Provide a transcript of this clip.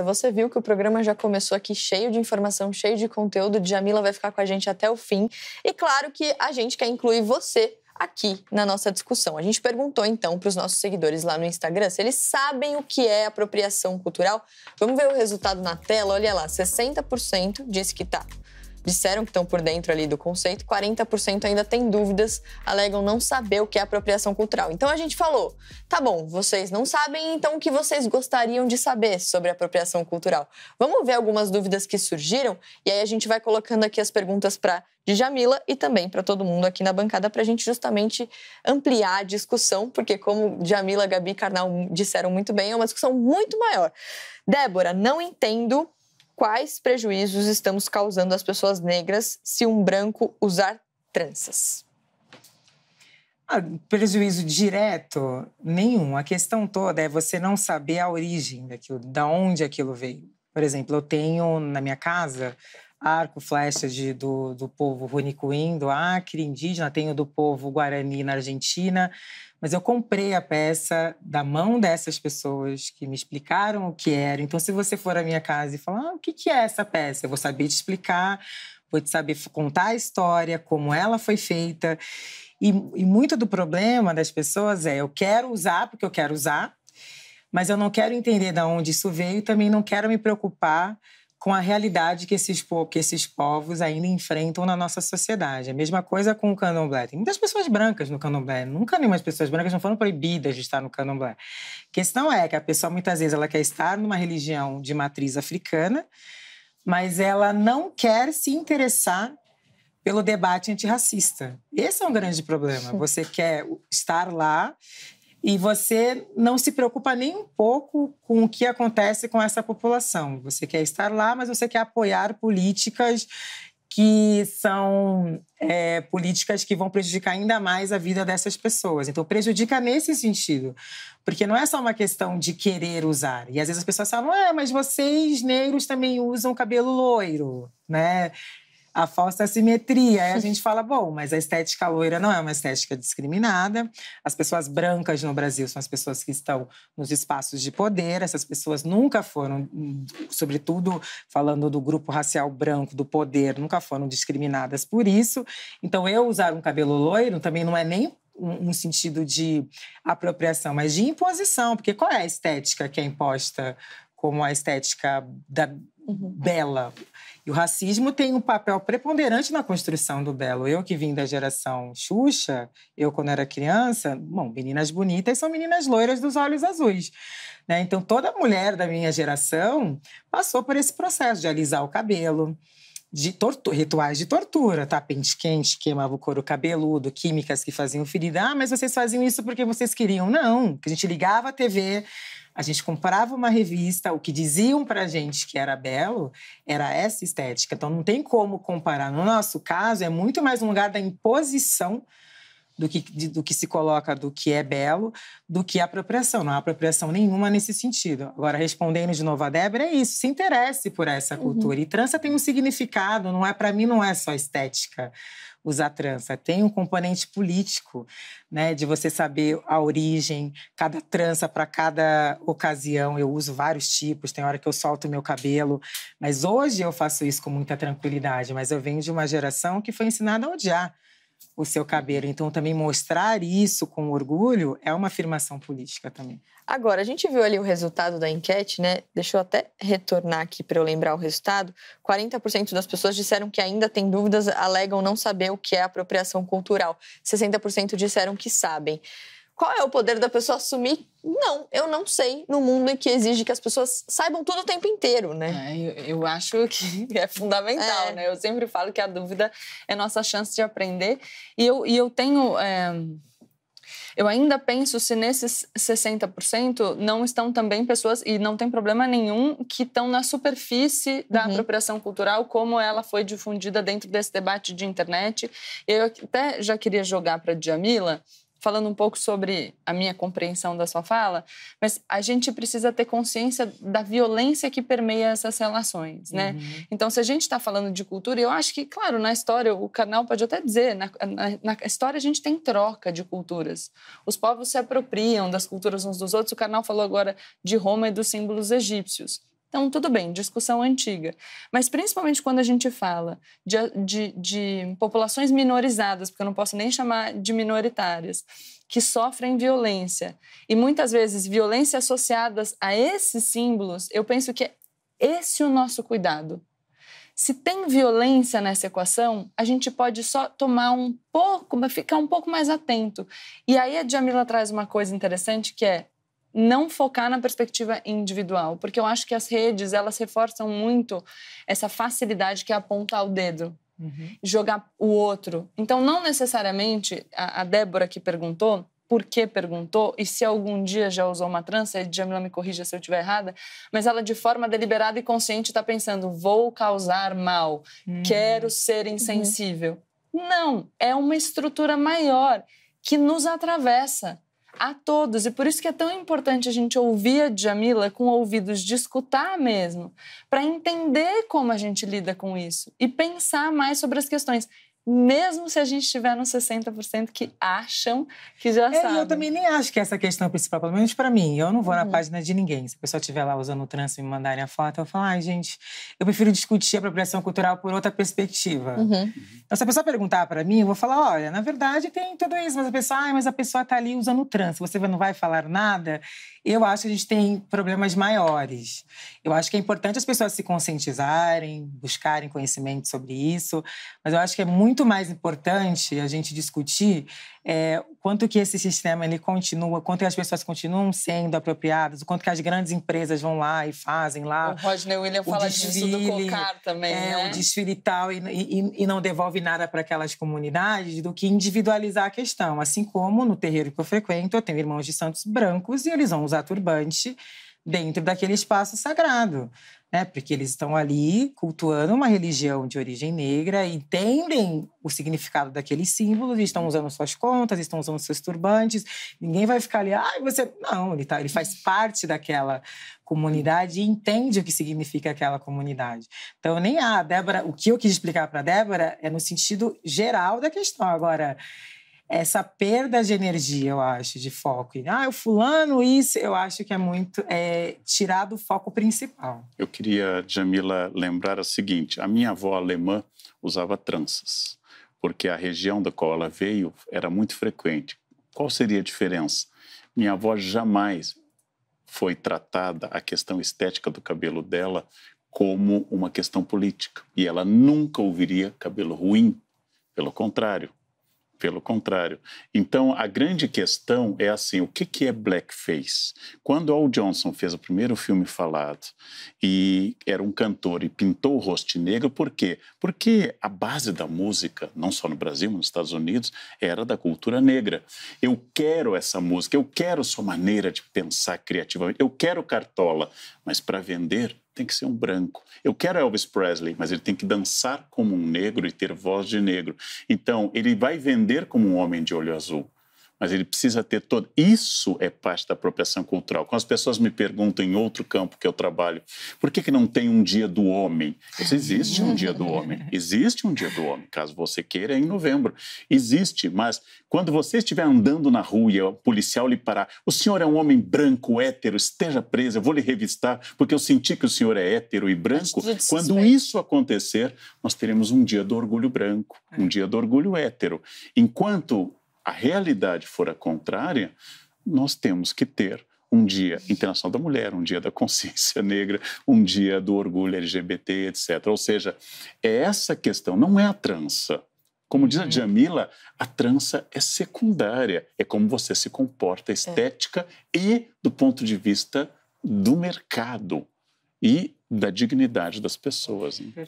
Então, você viu que o programa já começou aqui cheio de informação, cheio de conteúdo. Jamila vai ficar com a gente até o fim. E claro que a gente quer incluir você aqui na nossa discussão. A gente perguntou então para os nossos seguidores lá no Instagram se eles sabem o que é apropriação cultural. Vamos ver o resultado na tela. Olha lá, 60% disse que tá disseram que estão por dentro ali do conceito, 40% ainda tem dúvidas, alegam não saber o que é apropriação cultural. Então a gente falou, tá bom, vocês não sabem, então o que vocês gostariam de saber sobre apropriação cultural? Vamos ver algumas dúvidas que surgiram e aí a gente vai colocando aqui as perguntas para Djamila e também para todo mundo aqui na bancada para a gente justamente ampliar a discussão, porque como Djamila, Gabi e Carnal disseram muito bem, é uma discussão muito maior. Débora, não entendo quais prejuízos estamos causando às pessoas negras se um branco usar tranças? Ah, prejuízo direto nenhum. A questão toda é você não saber a origem daquilo, da onde aquilo veio. Por exemplo, eu tenho na minha casa arco, flecha de, do, do povo Runicuim, do Acre, indígena, tenho do povo Guarani na Argentina, mas eu comprei a peça da mão dessas pessoas que me explicaram o que era. Então, se você for à minha casa e falar, ah, o que, é essa peça? Eu vou saber te explicar, vou te saber contar a história, como ela foi feita. E, e muito do problema das pessoas é eu quero usar porque eu quero usar, mas eu não quero entender de onde isso veio e também não quero me preocupar com a realidade que esses, que esses povos ainda enfrentam na nossa sociedade. A mesma coisa com o candomblé. Tem muitas pessoas brancas no candomblé. Nunca nenhuma pessoas brancas não foram proibidas de estar no candomblé. A questão é que a pessoa, muitas vezes, ela quer estar numa religião de matriz africana, mas ela não quer se interessar pelo debate antirracista. Esse é um grande problema. Você quer estar lá e você não se preocupa nem um pouco com o que acontece com essa população. Você quer estar lá, mas você quer apoiar políticas que são é, políticas que vão prejudicar ainda mais a vida dessas pessoas. Então, prejudica nesse sentido. Porque não é só uma questão de querer usar. E às vezes as pessoas falam, "É, mas vocês negros também usam cabelo loiro, né? a falsa simetria. Aí a gente fala, bom, mas a estética loira não é uma estética discriminada. As pessoas brancas no Brasil são as pessoas que estão nos espaços de poder. Essas pessoas nunca foram, sobretudo falando do grupo racial branco, do poder, nunca foram discriminadas por isso. Então, eu usar um cabelo loiro também não é nem um sentido de apropriação, mas de imposição, porque qual é a estética que é imposta como a estética da, Uhum. bela. E o racismo tem um papel preponderante na construção do belo. Eu que vim da geração Xuxa, eu quando era criança, bom, meninas bonitas são meninas loiras dos olhos azuis. Né? Então toda mulher da minha geração passou por esse processo de alisar o cabelo, de tortura, rituais de tortura, tá? Pente quente, queimava o couro cabeludo, químicas que faziam ferida. Ah, mas vocês faziam isso porque vocês queriam. Não, que a gente ligava a TV, a gente comprava uma revista, o que diziam para gente que era belo era essa estética. Então não tem como comparar. No nosso caso, é muito mais um lugar da imposição do que, de, do que se coloca do que é belo, do que é apropriação. Não há apropriação nenhuma nesse sentido. Agora, respondendo de novo a Débora, é isso. Se interesse por essa uhum. cultura. Uhum. E trança tem um significado, não é para mim não é só estética usar trança. Tem um componente político, né? De você saber a origem, cada trança para cada ocasião. Eu uso vários tipos, tem hora que eu solto meu cabelo. Mas hoje eu faço isso com muita tranquilidade. Mas eu venho de uma geração que foi ensinada a odiar o seu cabelo. Então, também mostrar isso com orgulho é uma afirmação política também. Agora, a gente viu ali o resultado da enquete, né? Deixa eu até retornar aqui para eu lembrar o resultado. 40% das pessoas disseram que ainda têm dúvidas, alegam não saber o que é apropriação cultural. 60% disseram que sabem. Qual é o poder da pessoa assumir? Não, eu não sei. No mundo em que exige que as pessoas saibam tudo o tempo inteiro, né? É, eu, eu, acho que é fundamental, é. né? Eu sempre falo que a dúvida é nossa chance de aprender. E eu, e eu tenho. É... Eu ainda penso se nesses 60% não estão também pessoas, e não tem problema nenhum, que estão na superfície da uhum. apropriação cultural, como ela foi difundida dentro desse debate de internet. Eu até já queria jogar para a Djamila falando um pouco sobre a minha compreensão da sua fala, mas a gente precisa ter consciência da violência que permeia essas relações, né? Uhum. Então, se a gente está falando de cultura, eu acho que, claro, na história, o canal pode até dizer, na, na, na, história a gente tem troca de culturas. Os povos se apropriam das culturas uns dos outros. O canal falou agora de Roma e dos símbolos egípcios. Então, tudo bem, discussão antiga. Mas principalmente quando a gente fala de, de, de, populações minorizadas, porque eu não posso nem chamar de minoritárias, que sofrem violência, e muitas vezes violência associadas a esses símbolos, eu penso que é esse o nosso cuidado. Se tem violência nessa equação, a gente pode só tomar um pouco, ficar um pouco mais atento. E aí a Jamila traz uma coisa interessante que é não focar na perspectiva individual, porque eu acho que as redes elas reforçam muito essa facilidade que é apontar o dedo, uhum. jogar o outro. Então, não necessariamente a, a, Débora que perguntou, por que perguntou, e se algum dia já usou uma trança, a Djamila me corrija se eu estiver errada, mas ela de forma deliberada e consciente está pensando: vou causar mal, uhum. quero ser uhum. insensível. Uhum. Não, é uma estrutura maior que nos atravessa a todos. E por isso que é tão importante a gente ouvir a Djamila com ouvidos de escutar mesmo, para entender como a gente lida com isso e pensar mais sobre as questões mesmo se a gente estiver nos 60% que acham que já é, sabem. Eu também nem acho que essa questão é principal, pelo menos para mim. Eu não vou uhum. na página de ninguém. Se a pessoa estiver lá usando o trânsito e me mandarem a foto, eu falo, ai, ah, gente, eu prefiro discutir a apropriação cultural por outra perspectiva. Uhum. Então, se a pessoa perguntar para mim, eu vou falar, olha, na verdade tem tudo isso, mas a pessoa, ai, ah, mas a pessoa tá ali usando o trânsito, você não vai falar nada? Eu acho que a gente tem problemas maiores. Eu acho que é importante as pessoas se conscientizarem, buscarem conhecimento sobre isso, mas eu acho que é muito muito mais importante a gente discutir é, quanto que esse sistema ele continua, quanto que as pessoas continuam sendo apropriadas, o quanto que as grandes empresas vão lá e fazem lá. O Rodney William o fala desfile, disso do COCAR também, é, né? O desfile tal e, e, e não devolve nada para aquelas comunidades do que individualizar a questão. Assim como no terreiro que eu frequento, eu tenho irmãos de santos brancos e eles vão usar turbante dentro daquele espaço sagrado. Né? Porque eles estão ali cultuando uma religião de origem negra, entendem o significado daqueles símbolos, estão usando suas contas, estão usando seus turbantes. Ninguém vai ficar ali, ai, ah, você. Não, ele, tá, ele faz parte daquela comunidade e entende o que significa aquela comunidade. Então, nem a Débora. O que eu quis explicar para a Débora é no sentido geral da questão. Agora essa perda de energia, eu acho, de foco. Ah, o fulano, isso, eu acho que é muito é, tirar do foco principal. Eu queria, Jamila, lembrar o seguinte: a minha avó alemã usava tranças, porque a região da qual ela veio era muito frequente. Qual seria a diferença? Minha avó jamais foi tratada a questão estética do cabelo dela como uma questão política. E ela nunca ouviria cabelo ruim. Pelo contrário, pelo contrário. Então, a grande questão é assim: o que, que é blackface? Quando Al Johnson fez o primeiro filme falado e era um cantor e pintou o rosto negro, por quê? Porque a base da música, não só no Brasil, mas nos Estados Unidos, era da cultura negra. Eu quero essa música, eu quero sua maneira de pensar criativamente, eu quero cartola, mas para vender tem que ser um branco. Eu quero Elvis Presley, mas ele tem que dançar como um negro e ter voz de negro. Então, ele vai vender como um homem de olho azul mas ele precisa ter todo. Isso é parte da apropriação cultural. Quando as pessoas me perguntam em outro campo que eu trabalho, por que, que não tem um dia do homem? Disse, existe um dia do homem. Existe um dia do homem, caso você queira, é em novembro. Existe, mas quando você estiver andando na rua e o policial lhe parar, o senhor é um homem branco, hétero, esteja preso, eu vou lhe revistar, porque eu senti que o senhor é hétero e branco. Quando isso acontecer, nós teremos um dia do orgulho branco, um dia do orgulho hétero. Enquanto a realidade for a contrária, nós temos que ter um dia internacional da mulher, um dia da consciência negra, um dia do orgulho LGBT, etc. Ou seja, é essa questão, não é a trança. Como diz a uhum. Jamila, a trança é secundária, é como você se comporta é. estética é. e do ponto de vista do mercado e da dignidade das pessoas. Né?